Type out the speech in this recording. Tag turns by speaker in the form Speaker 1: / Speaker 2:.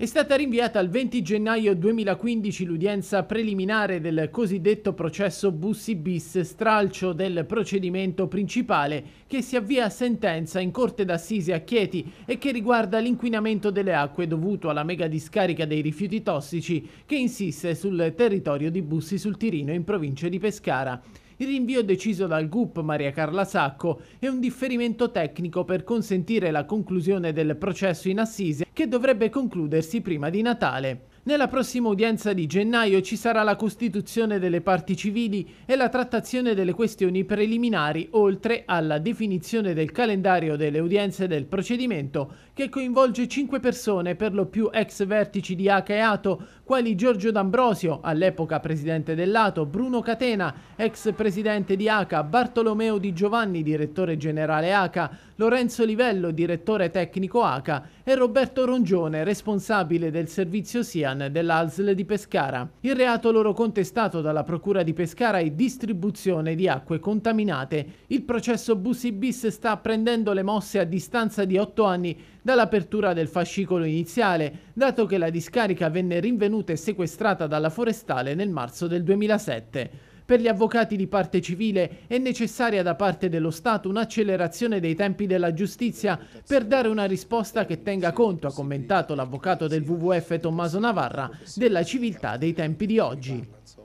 Speaker 1: È stata rinviata al 20 gennaio 2015 l'udienza preliminare del cosiddetto processo Bussi bis, stralcio del procedimento principale che si avvia a sentenza in Corte d'Assise a Chieti e che riguarda l'inquinamento delle acque dovuto alla mega discarica dei rifiuti tossici che insiste sul territorio di Bussi sul Tirino in provincia di Pescara il rinvio deciso dal GUP Maria Carla Sacco e un differimento tecnico per consentire la conclusione del processo in assise che dovrebbe concludersi prima di Natale. Nella prossima udienza di gennaio ci sarà la costituzione delle parti civili e la trattazione delle questioni preliminari, oltre alla definizione del calendario delle udienze del procedimento, che coinvolge cinque persone, per lo più ex vertici di ACA e Ato, quali Giorgio D'Ambrosio, all'epoca presidente dell'Ato, Bruno Catena, ex presidente di ACA, Bartolomeo Di Giovanni, direttore generale ACA, Lorenzo Livello, direttore tecnico ACA, e Roberto Rongione, responsabile del servizio SIAN Milan dell'Alsl di Pescara. Il reato loro contestato dalla Procura di Pescara è distribuzione di acque contaminate. Il processo Bussi bis sta prendendo le mosse a distanza di otto anni dall'apertura del fascicolo iniziale, dato che la discarica venne rinvenuta e sequestrata dalla forestale nel marzo del 2007. Per gli avvocati di parte civile è necessaria da parte dello Stato un'accelerazione dei tempi della giustizia per dare una risposta che tenga conto, ha commentato l'avvocato del WWF Tommaso Navarra, della civiltà dei tempi di oggi.